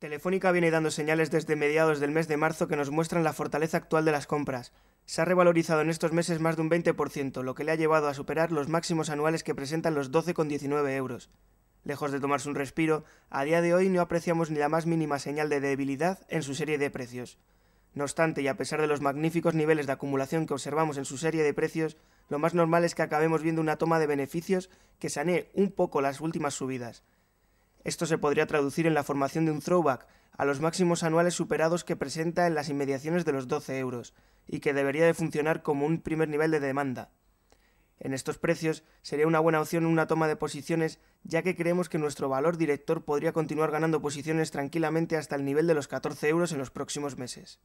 Telefónica viene dando señales desde mediados del mes de marzo que nos muestran la fortaleza actual de las compras. Se ha revalorizado en estos meses más de un 20%, lo que le ha llevado a superar los máximos anuales que presentan los 12,19 euros. Lejos de tomarse un respiro, a día de hoy no apreciamos ni la más mínima señal de debilidad en su serie de precios. No obstante, y a pesar de los magníficos niveles de acumulación que observamos en su serie de precios, lo más normal es que acabemos viendo una toma de beneficios que sanee un poco las últimas subidas. Esto se podría traducir en la formación de un throwback a los máximos anuales superados que presenta en las inmediaciones de los 12 euros, y que debería de funcionar como un primer nivel de demanda. En estos precios sería una buena opción una toma de posiciones, ya que creemos que nuestro valor director podría continuar ganando posiciones tranquilamente hasta el nivel de los 14 euros en los próximos meses.